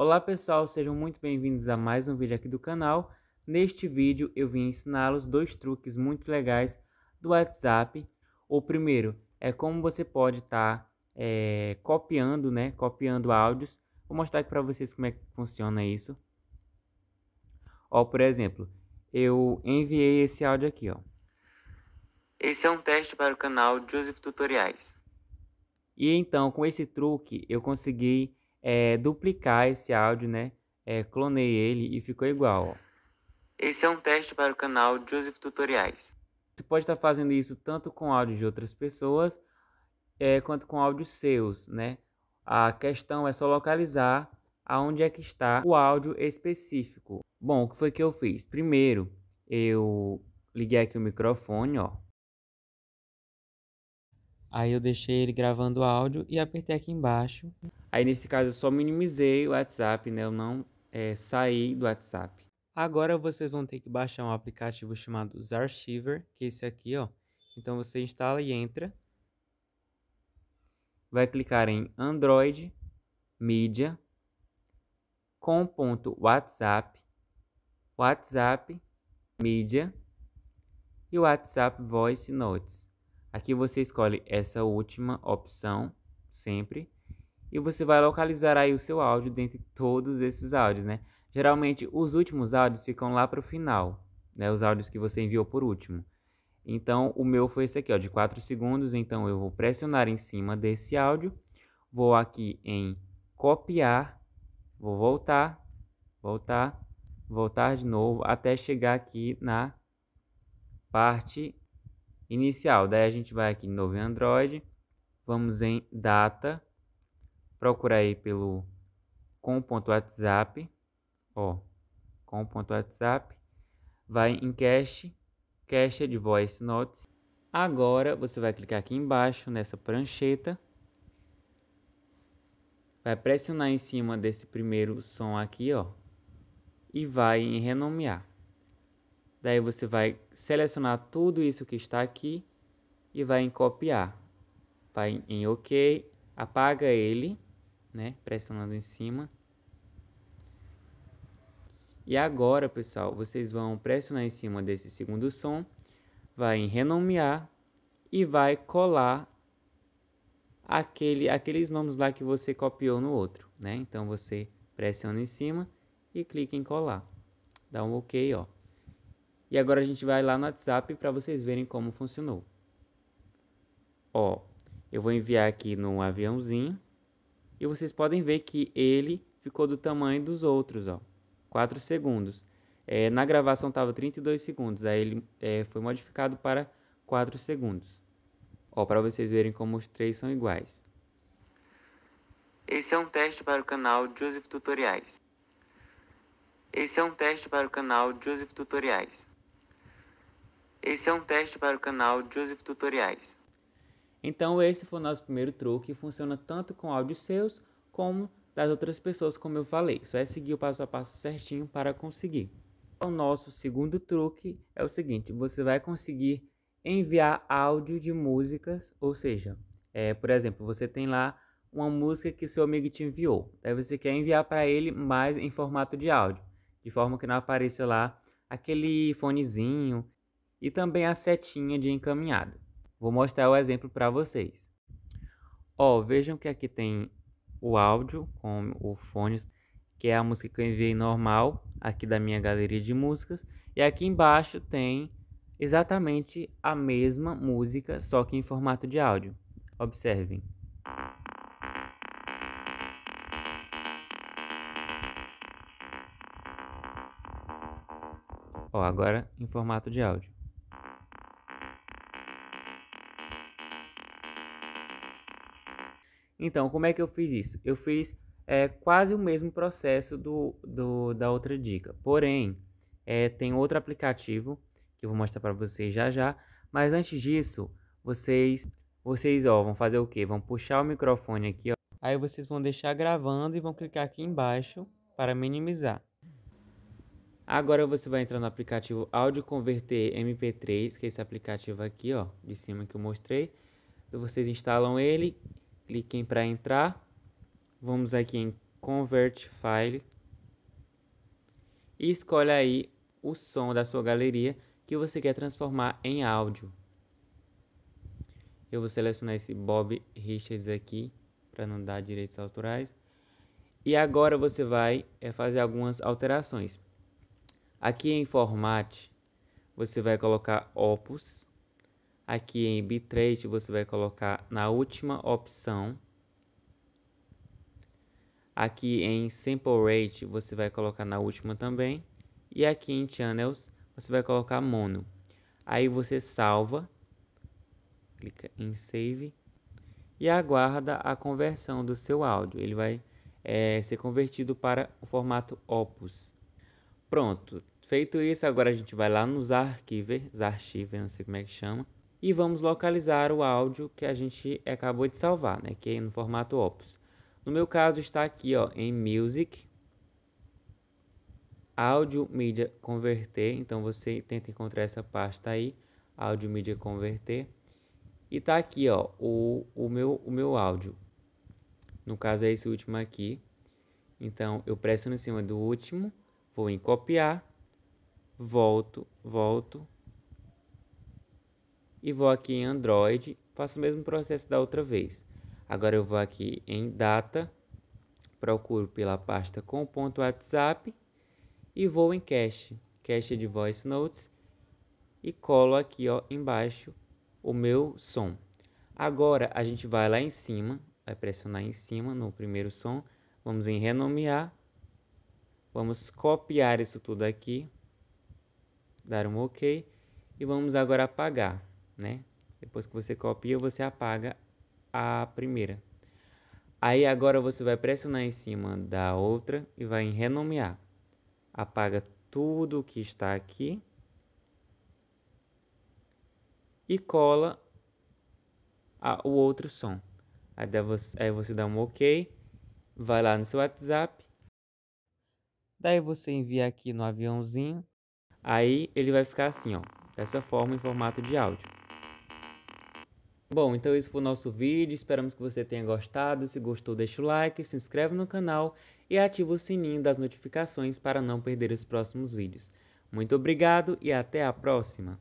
Olá pessoal, sejam muito bem-vindos a mais um vídeo aqui do canal. Neste vídeo eu vim ensiná-los dois truques muito legais do WhatsApp. O primeiro é como você pode estar tá, é, copiando, né, copiando áudios. Vou mostrar aqui para vocês como é que funciona isso. Ó, por exemplo, eu enviei esse áudio aqui, ó. Esse é um teste para o canal Joseph Tutoriais. E então, com esse truque, eu consegui é, duplicar esse áudio, né? É, clonei ele e ficou igual. Ó. Esse é um teste para o canal Joseph Tutoriais. Você pode estar fazendo isso tanto com áudio de outras pessoas é, quanto com áudios seus, né? A questão é só localizar aonde é que está o áudio específico. Bom, o que foi que eu fiz? Primeiro, eu liguei aqui o microfone, ó. Aí eu deixei ele gravando o áudio e apertei aqui embaixo Aí nesse caso eu só minimizei o WhatsApp, né? Eu não é, saí do WhatsApp. Agora vocês vão ter que baixar um aplicativo chamado Zarchiver, que é esse aqui, ó. Então você instala e entra. Vai clicar em Android, Mídia, com ponto WhatsApp, WhatsApp, Mídia e WhatsApp Voice Notes. Aqui você escolhe essa última opção sempre e você vai localizar aí o seu áudio dentre todos esses áudios, né? Geralmente os últimos áudios ficam lá para o final, né? Os áudios que você enviou por último. Então o meu foi esse aqui, ó, de 4 segundos. Então eu vou pressionar em cima desse áudio, vou aqui em copiar, vou voltar, voltar, voltar de novo até chegar aqui na parte inicial. Daí a gente vai aqui em novo em Android, vamos em data procura aí pelo com.whatsapp, ó, com.whatsapp, vai em cache, cache de voice notes. Agora você vai clicar aqui embaixo nessa prancheta, vai pressionar em cima desse primeiro som aqui, ó, e vai em renomear. Daí você vai selecionar tudo isso que está aqui e vai em copiar. Vai em OK, apaga ele né? Pressionando em cima. E agora, pessoal, vocês vão pressionar em cima desse segundo som, vai renomear e vai colar aquele, aqueles nomes lá que você copiou no outro, né? Então você pressiona em cima e clica em colar. Dá um OK, ó. E agora a gente vai lá no WhatsApp para vocês verem como funcionou. Ó, eu vou enviar aqui no aviãozinho. E vocês podem ver que ele ficou do tamanho dos outros, ó. 4 segundos. É, na gravação estava 32 segundos, aí ele é, foi modificado para 4 segundos. Ó, para vocês verem como os três são iguais. Esse é um teste para o canal Joseph Tutoriais. Esse é um teste para o canal Joseph Tutoriais. Esse é um teste para o canal Joseph Tutoriais. Então esse foi o nosso primeiro truque, funciona tanto com áudios seus como das outras pessoas, como eu falei. Só é seguir o passo a passo certinho para conseguir. O nosso segundo truque é o seguinte: você vai conseguir enviar áudio de músicas, ou seja, é, por exemplo, você tem lá uma música que seu amigo te enviou, Aí você quer enviar para ele mais em formato de áudio, de forma que não apareça lá aquele fonezinho e também a setinha de encaminhado. Vou mostrar o exemplo para vocês. Ó, vejam que aqui tem o áudio com o fone, que é a música que eu enviei normal aqui da minha galeria de músicas. E aqui embaixo tem exatamente a mesma música, só que em formato de áudio. Observem. Ó, agora em formato de áudio. Então, como é que eu fiz isso? Eu fiz é, quase o mesmo processo do, do da outra dica. Porém, é, tem outro aplicativo que eu vou mostrar para vocês já já. Mas antes disso, vocês, vocês ó, vão fazer o quê? Vão puxar o microfone aqui, ó. Aí vocês vão deixar gravando e vão clicar aqui embaixo para minimizar. Agora você vai entrar no aplicativo Audio Converter MP3, que é esse aplicativo aqui, ó, de cima que eu mostrei. Vocês instalam ele cliquem para entrar. Vamos aqui em Convert File e escolha aí o som da sua galeria que você quer transformar em áudio. Eu vou selecionar esse Bob Richards aqui para não dar direitos autorais. E agora você vai eh, fazer algumas alterações. Aqui em Format, você vai colocar Opus Aqui em bitrate você vai colocar na última opção. Aqui em sample rate você vai colocar na última também. E aqui em channels você vai colocar mono. Aí você salva, clica em save e aguarda a conversão do seu áudio. Ele vai é, ser convertido para o formato Opus. Pronto, feito isso, agora a gente vai lá nos Archiver, Archiver, não sei como é que chama, e vamos localizar o áudio que a gente acabou de salvar, né, que é no formato Opus. No meu caso está aqui, ó, em Music, Audio Media Converter, então você tenta encontrar essa pasta aí, Audio Media Converter, e tá aqui, ó, o, o, meu, o meu áudio. No caso é esse último aqui. Então eu pressiono em cima do último, vou em copiar, volto, volto, e vou aqui em Android, faço o mesmo processo da outra vez. Agora eu vou aqui em Data, procuro pela pasta com ponto WhatsApp e vou em Cache, Cache de Voice Notes e colo aqui ó, embaixo o meu som. Agora a gente vai lá em cima, vai pressionar em cima no primeiro som, vamos em renomear, vamos copiar isso tudo aqui, dar um OK e vamos agora apagar né? Depois que você copia, você apaga a primeira. Aí agora você vai pressionar em cima da outra e vai em renomear. Apaga tudo o que está aqui e cola a, o outro som. Aí você, aí você dá um OK, vai lá no seu WhatsApp. Daí você envia aqui no aviãozinho. Aí ele vai ficar assim, ó, dessa forma em formato de áudio. Bom, então esse foi o nosso vídeo, esperamos que você tenha gostado. Se gostou, deixa o like, se inscreve no canal e ativa o sininho das notificações para não perder os próximos vídeos. Muito obrigado e até a próxima!